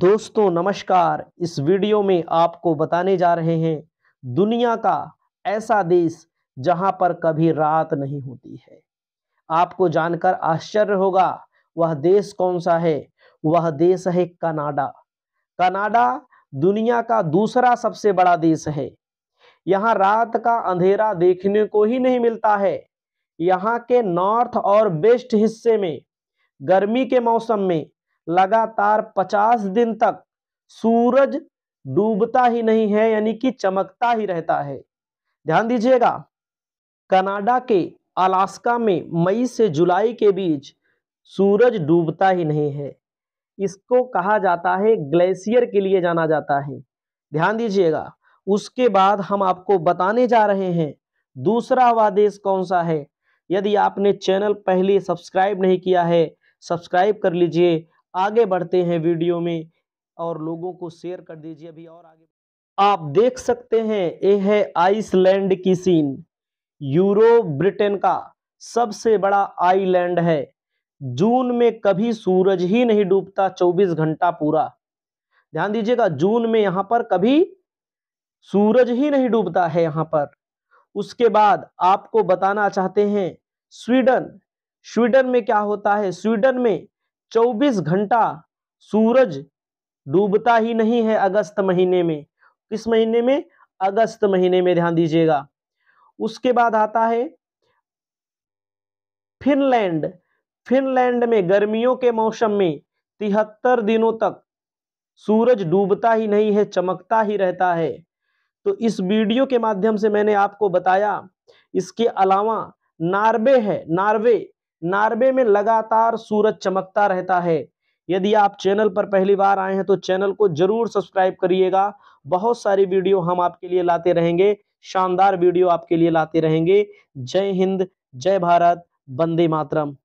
दोस्तों नमस्कार इस वीडियो में आपको बताने जा रहे हैं दुनिया का ऐसा देश जहां पर कभी रात नहीं होती है आपको जानकर आश्चर्य होगा वह देश कौन सा है वह देश है कनाडा कनाडा दुनिया का दूसरा सबसे बड़ा देश है यहाँ रात का अंधेरा देखने को ही नहीं मिलता है यहाँ के नॉर्थ और वेस्ट हिस्से में गर्मी के मौसम में लगातार 50 दिन तक सूरज डूबता ही नहीं है यानी कि चमकता ही रहता है ध्यान दीजिएगा कनाडा के अलास्का में मई से जुलाई के बीच सूरज डूबता ही नहीं है इसको कहा जाता है ग्लेशियर के लिए जाना जाता है ध्यान दीजिएगा उसके बाद हम आपको बताने जा रहे हैं दूसरा वह देश कौन सा है यदि आपने चैनल पहले सब्सक्राइब नहीं किया है सब्सक्राइब कर लीजिए आगे बढ़ते हैं वीडियो में और लोगों को शेयर कर दीजिए अभी और आगे आप देख सकते हैं ये है आइसलैंड की सीन यूरो ब्रिटेन का सबसे बड़ा आइलैंड है जून में कभी सूरज ही नहीं डूबता 24 घंटा पूरा ध्यान दीजिएगा जून में यहां पर कभी सूरज ही नहीं डूबता है यहां पर उसके बाद आपको बताना चाहते हैं स्वीडन स्वीडन में क्या होता है स्वीडन में 24 घंटा सूरज डूबता ही नहीं है अगस्त महीने में किस महीने में अगस्त महीने में ध्यान दीजिएगा उसके बाद आता है फिनलैंड फिनलैंड में गर्मियों के मौसम में तिहत्तर दिनों तक सूरज डूबता ही नहीं है चमकता ही रहता है तो इस वीडियो के माध्यम से मैंने आपको बताया इसके अलावा नार्वे है नार्वे नार्वे में लगातार सूरज चमकता रहता है यदि आप चैनल पर पहली बार आए हैं तो चैनल को जरूर सब्सक्राइब करिएगा बहुत सारी वीडियो हम आपके लिए लाते रहेंगे शानदार वीडियो आपके लिए लाते रहेंगे जय हिंद जय भारत वंदे मातरम